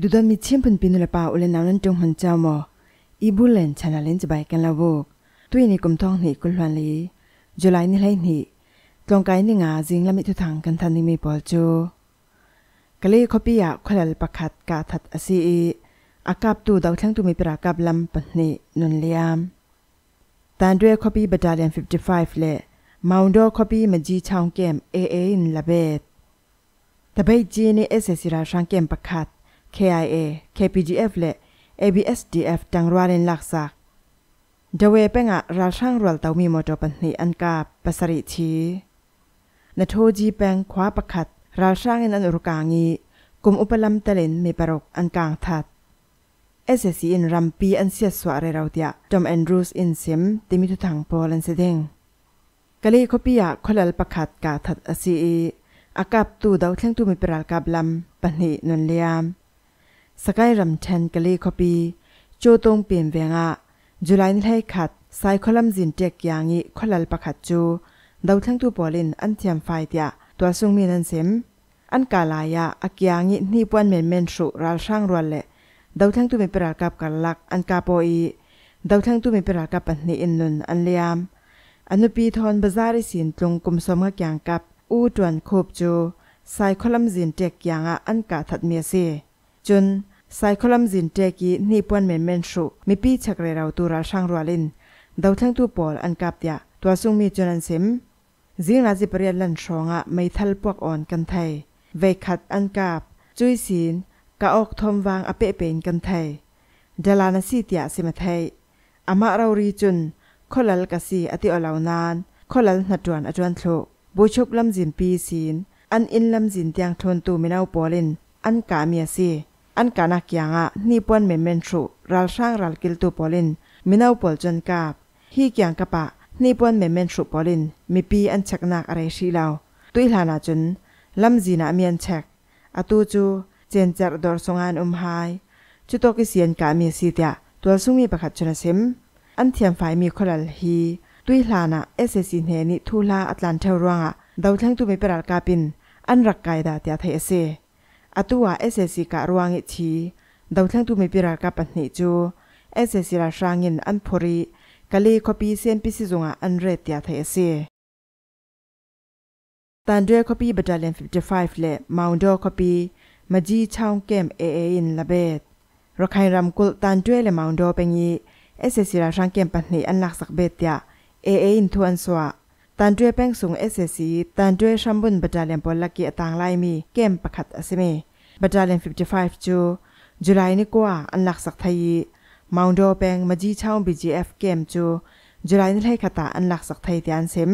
ดูดมีเชื่อมพันปีนุลปาอุเลนาวนั้นจงหันเจ้ามออีบุเลนชนะเล่นจะายกันละวกตุยนี่กุมทองนี่กุลวันลีจุลัยนี่ไรนี่ตรงไกนี่งาจิงละมิทุทางกันทันนี่มีปอลจกะเลยคปียาขลัลประคัดกาทัดอสีอากาบตูดาวทั้งตูมีปรากับลำปนนีนุนเลียมตานด้วยคปีบัตาเลียน55เลมาวดอคปีมจีชาวเกมเอเอินละเบดตะเบจีนี่เอเอสิราชังเกมประคัด KIA KPGF และ ABSDF จังรวาเลนลักซักเดเวเปงะราช่างรวลเตามีมอจอปันหีอันกาปสริชีนาโทจีแปงคว้าประคัด ราช่างอันอรุกางีกลุ่มอุปลัมเตเลนมีปรกอันกลางทัดเอเซซีอินรัมปีอันเสียสวาเรราเดียจอมแอนดรูสอินซิมติมิทุทังโปลันเซเดงกะลีคปิยาคลลประคัดกาทัดอซีอากับตูดาวเทงตูมีปรากาบลำปันหีนนเลียมสกายรัมเทนกะเลคอปีโจตงเปลี่ยนแวงอะจุลัยนิไลขัดสายคอลัมจินเตียกยางิคอลัลปะขัดจูดาวทั้งตัวปอลินอันเทียมไฟเตียตัวซุงมีนันเซมอันกาลายะอักยางินี่ปวนเมนเมนสุรัลช่างรวนเลดาวทั้งตัวเป็นปรากับกันลักอันกาโปอีดาวทั้งตัวเป็นปรากับปันนีอินนุนอันเลียมอันุปีทอนบาซาริสินตรงกุมสมกักยางกับอูตวนโคบจูสายคอลัมจินเตียกยางอะอันกาทัดเมียเซจนไซคลัมจินเจกีนี่ปวนเมนเมนชุมีปีชักเรราตัวราช่างรัวลินดาวทั้งตัวปอลอันกับยาตัวซุงมีจนันเซมจิงราจิเปรียนลันชองอะไม่ทัลพวกอ่อนกันไทยเวขัดอันกับจุยศีนกะออกทอมวางอเปเป็นกันไทยดลานาซีเตียสิมาไทยอามาเรารีจุนคลัลกสีอติอลาวนานคลัลนัดวนอจวนโลบูชกลำจินปีศีนอันอินลำจินเตียงทนตูมีนาปอลินอันกาเมียซีอันกานักยังอ่ะนี่ป้วนเมมเมนทรูรัลช่างรัลกิลตูปอลินมินาอุปอลจนกาบฮีกยังกะปะนี่ป้วนเมมเมนทรูปอลิน มีปีอันชักนักอะไรสีเลาตุยลานาจนลำจีนาเมียนเช็กอตูจู เจนจัดดอร์สงานอุมไฮจุดตกิเสียนกามีสีเตียตัวซุงมีประคัดชนเซมอันเทียมไฟมีคนละฮีตุยลานาเอเซซินเฮนิทูลาอัตลันเทวรวงอ่ะดาวทั้งตัวไม่เป็นรักกาปิน อันรักกายดาเตียไทเเซ atua SSC ka ruang chi dauthlang tu me pira ka panni chu SSC ra shangin anphori kale copy CNPC zonga anre tia thai ase tandre copy battalion 55 le maundo copy maji chaung camp AA in labet rakhain ramkul tandre le maundo pengi SSC ra shang camp panni an lak sak bet tia AA in thuan swa ตันด้วยแป้งสูงเอสเอซีตันด้วยชัมบุนบัตาเลียนปอลลักกี้ต่างไลมีเกมประคัดอสเมบัตาเลียน55จูจุไลนี้กว่าอันหลักสักทยมาวดอแปงมาจีเช่าบีจีเอฟเกมจูจุไลนี้ให้ขตาอันหลักสักทยเ่ียนเซม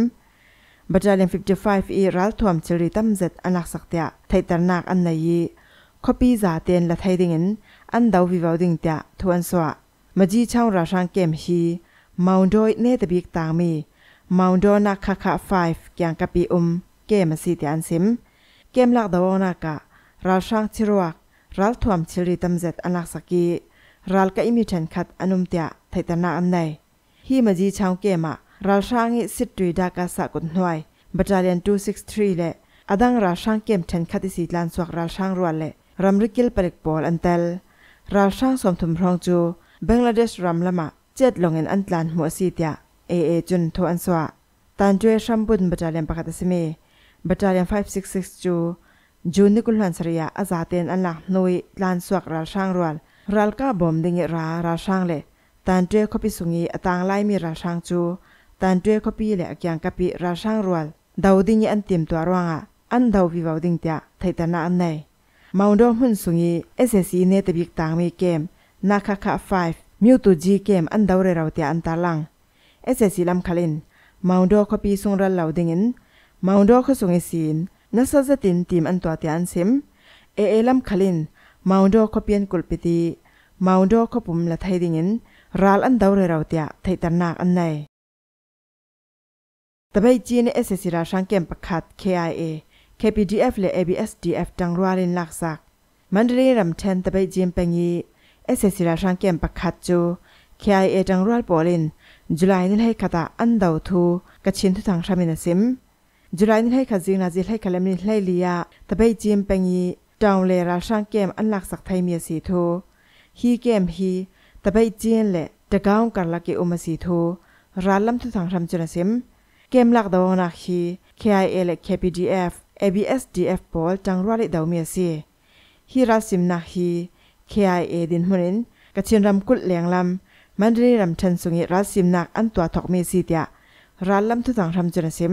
บัตาเลียน55อีรัลทวมเชลีตัมเจ็ดอันหลักสักเตียไทยตรนักอันไหนยีคอปี้จาเตียนละไทยดิ่งอันดาววิวาดิ่งเตียทวนสวะมาจีเช่าราชังเกมฮีมาวดอเนตบิกต่างมีมาดอนักคาคาไฟฟ์ยังกะปีอมเกมสิทยันซิมเกมลักดาวนักะรัลช่างชิรวักรัลทวมชิริตมเจตอนักสกีรัลกะอิมิชันคัดอนุมเตียไทตนาอันใดฮีมาจีชาวเกมะรัลช่างอิสิตรีดากาสะกุนหน่วยบัตรเลียน263เละอดังรัลช่างเกมชันคัดอิสิลันสวกรัลช่างรัวเละรัมริกิลปริกบอลอันเตลรัลช่างสมทุมพรองจูเบงลาเดชรัมละมะเจ็ดลงเงินอันตลานหัวสีเตียเอเอจุนทวันสวะตันจวยชัมบุนบัจาเลียนปะกติสเมบัจาเลียน566จูจูนิกุลหันสริยาอาซาเตนอันละนุยลานสวกราช่างรวลรัลกาบอมดิงราราช่างเลตันจวยคบิสุงีอตางไลมีราช่างจูตันจวยคบิเลอกยังกบิราช่างรวลดาวดิงอันติีมตัวรวงอ่ะอันดาววิวาวดิงเตะยไทยตนาอันไหนมาอุดมหุ่นสุงีเอสเอซีเนตบิกตางมีเกมนาคาคา5มิวตูจีเกม อันดาวเรราเตะอันตาลัง esesi lam khalin maundo khopi sungra laudingin maundo kho sungesin nasazatin tim an twa tian sim e elam khalin maundo khopian kulpiti maundo khopum la thaidingin ral an dawre rawtia thaitarnak an nai tabai chin esesi ra shangkem pakhat kia KPDF และ ABSDF ดังรัวลินลักษัก มันรีรำเทนตะไปจิมเปงีเอเซซิราชังเกมปักขัดจู KIA ดังรัวปอลินจุลัยนี่ให้ขตาอันดาวทูกะชินทุทางชามินซิมจุลัยนี่ให้ขจิงนาจิให้ขลมนให้ลียาตะไปจิมเปงีดาวเลราช่างเกมอันหลักสักไทยเมียสีทูฮีเกมฮีตะไปจีนแหละตะก้าวกันลักเกอมาสีทูร้านลำทุทางชามจุลนซิมเกมหลักดาวนักฮี KIA และ KPDF ABSDF บอลจังรัวดดาวเมียสีฮีรัสิมนักฮี KIA ดินหุนินกะชินรำกุดแหลงลำมันรีรำฉันสุงิรัสซิมนักอันตัวถอกเมซีเตียรัลลัมทุสังทำจนสิม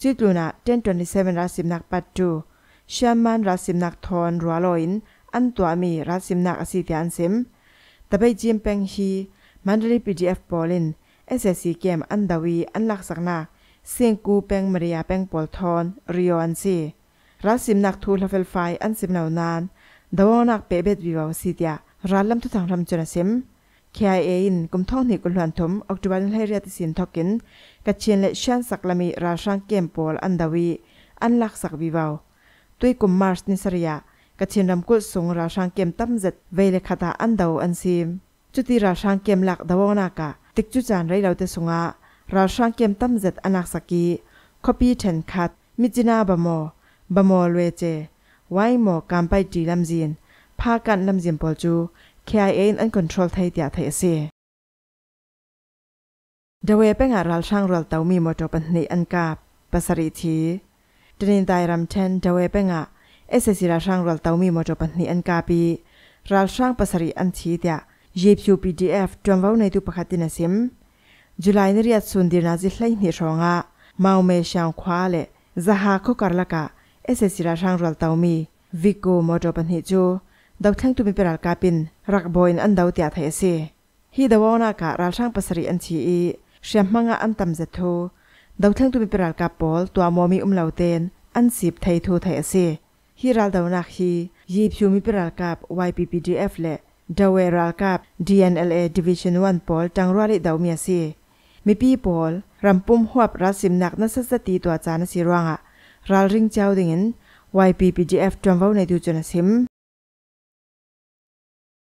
จิตลูนาเจนจนิเซวนรัสซิมนักปัจจุเชียมันรัสซิมนักทอนรัวลอยนอันตัวมีรัสซิมนักอสิเตียนสิมแต่ไปจิมเปงฮีมันรีปีดีเอฟบอลินเอสเอซีเกมอันดาวีอันลักษณะเสียงกูเปงมาริยาเปงปอลทอนริโออันซีรัสซิมนักทูลเฟลไฟอันสิมเหล่านานดาวนักเปเบดวิวาสิเตียรัลลัมทุสังทำจนสิม KIA 인검토니굴란톰옥주반헤리아티신토킨가친레샨삭라미라샹겜폴안다위안락삭비바오 tuy kum mars ni saria ka chinram kul sung ra shang kem tam zet veile khata an dau an sim chuti ra shang kem lak dawona ka tik chu chan rai raute sunga ra shang kem tam zet anak saki copy ten khat mijina bamo bamo lwe che wai mo kam pai ti lam jin pha kan lam jin pol chu KIA อันคอนโทรลไทยเดียไทยเสียเดเวเป็นอารัลช่างรัลเตามีมอตปันนีอันกาบภาษาริทีดนินไดรัมเชนเดเวเป็นอาเอเซซิราช่างรัลเตามีมอตปันนีอันกาบีรัลช่างภาษาริอันชีเดียยีบยูพีดีเอฟจอมว่าในตุปขัดินสิมจุลัยนเรียดสุนดีนาจิไลนิชองะมาเมชางควาเลจะหาโคการละกะเอเซซิราช่างรัลเตามีวิโกมอตปันนีจูดาวทังตุวเป็นเปรัลกาปินรักบอยนอันดาวเตียไทยเสีฮีดาวนากะรัลช่างัสราอันชีอีเชียมมังอันตำเจทูดาวทังตุวเป็นเปรัลกาปอลตัวมอมีอุ้มเหล่าเตนอันสิบไทยทูไทยเสีฮีรัลดาวนักฮียีบชูมีเปรัลกาบ YPPDF และดาวเอรัลกาบ DNLA Division 1ปอลจังรัวลิดาวเมียเสีมีปีปอลรำปุ่มหัวปรัสิมนักนัสสตีตัวจานสิรวงอะรัลริงเจ้าดิ่ง YPPDF จอมเว้าในดูจนสิม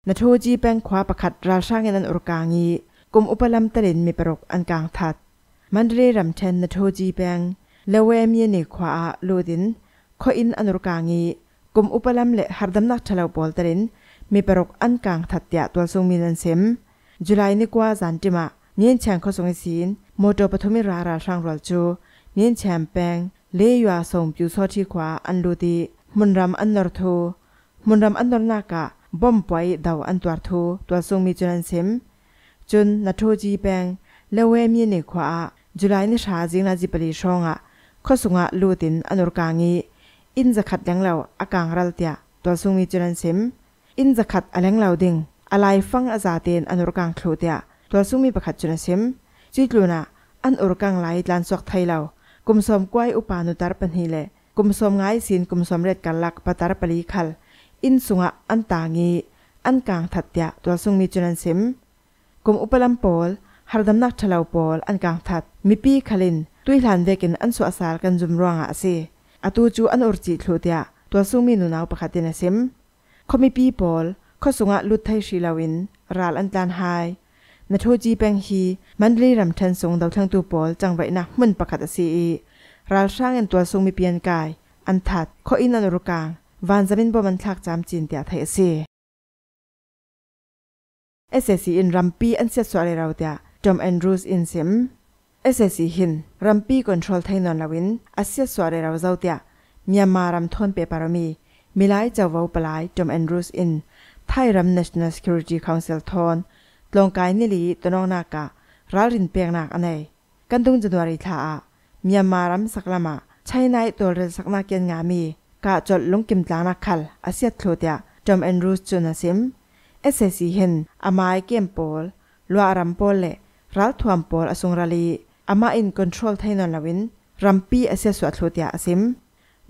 นาโทจีแปงควาประคัดราช่างเงินอุรกางีกลมอุปลัมตะลินมีประรกอันกลางทัดมันเรรำเชนนาโทจีแปงเลเวมียนิควาลูดินขออินอันอุรกางีกลมอุปลัมเลฮารดดมนักเฉลาบอลตะลินมีประรกอันกลางทัดเตียตัวทรงมีนันเซมจุลัยนิกว่าจันติมะเนียนแชงข้อสงศินโมโตปฐมิราราช่างรัลจูเนียนแชมแปงเลี้ยวส่งผิวซอที่ขวาอันดูดีมุนรำอันนรโูมุนรำอันนรนากะบอมปวยดาวอันตัวทูตัวทรงมีจุนันเซมจนนัทโฮจีแปงเลเวมีเนขวาจุลัยนิชาจิงนาจิปลีชองอ่ะข้อสุงะลูตินอนุรกางีอินจะขัดยังเ่าอากางรัลเตียตัวทรงมีจุนันเซมอินจะขัดอรงเ่าดิงอะไรฟังอาจาเตนอนุรกางคลูเตียตัวทรงมีประขัดจุนันเซมจุตลูนะอันอุรกางไหลลานสวกไทยเ่ากุมสมกวยอุปานุตารปันิีเลกุมสมไงสินกุมสมเร็จกันลักปตารปลีขัลอินสุงะอันต่างีอันกลางทัดยาตัวสุงมีจุนันซิมกลุ่มอุปลัมปอลฮาร์ดมนักทะเลาปอลอันกลางทัดมิปีคลินตุยหลันเวกินอันสุอาสารกันจุมรวงอาเซอตูจูอันอุรจิทูเดยาตัวสุงมีนุนาวประคตินซิมคอมิปีปอลข้อสุงะลุดไทยชีลาวินรัลอันตานไฮนทจีเปงฮีมันรีรำทันสงเดาทางตัวปอลจังไว้นกมันประคตสีรัลสร้างอันตัวสุงมีเปลี่ยนกายอันทัดข้ออินอันรุกังวันจะเป็นบ่มันทักจาจีนเตียเทเเสีเอเซซีอินรัมปีอันเสียสวรเราเตียจอมแอนดรูสอินซิมเอเซซีหินรัมปีคอนโทรลไทยนอนลาวินอันเสียสวรเราเจ้าเตียมีมารัมทนเปปารมีมีหลายเจ้าวาวปลายจอมแอนดรูสอินไทยรัม National Security Council ทอนลงกายนิลีตนองนากะรารินเปียงนักอันไหนกันตุงจันวารีทาามีมารัมสักลามาใช้นายตัวเรือสักนาเกียนงามีกาจดลุงกิมตานักขัลอาเซียตโลเดียจอมแอนดรูสจุนซิมเอสเซซีเห็นอามายเกมโปลลัวรัมโปลเลรัลทวมโปลอสุงราลีอามาอินคอนโทรลไทโนนลวินรัมปีอาเซียสวัตโลเดียอาซิม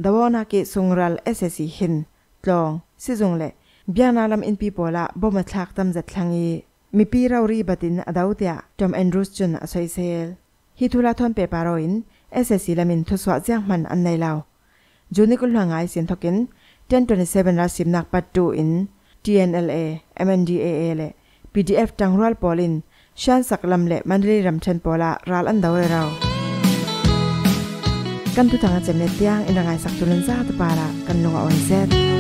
ดาวนาเกสุงรัลเอสเซซีเห็นลองซิจุงเลบียนาลัมอินปีโปละบ่มาทักตำจัดทังอีมีปีเรารีบัดินอดาวเดียจอมแอนดรูสจุนอสอยเซลฮิทุลาทอนเปปารอินเอสเซซีลามินทุสวะเจียงมันอันในลาว Juni kul hang ai sin thokin 1027 ra sim nak pat tu in TNLA MNDAA le PDF tangral polin shan saklam le manri ramthen pola ral an dawre raw kan tu tanga chemne tiang in rangai sak tulen za tu para kan lunga on set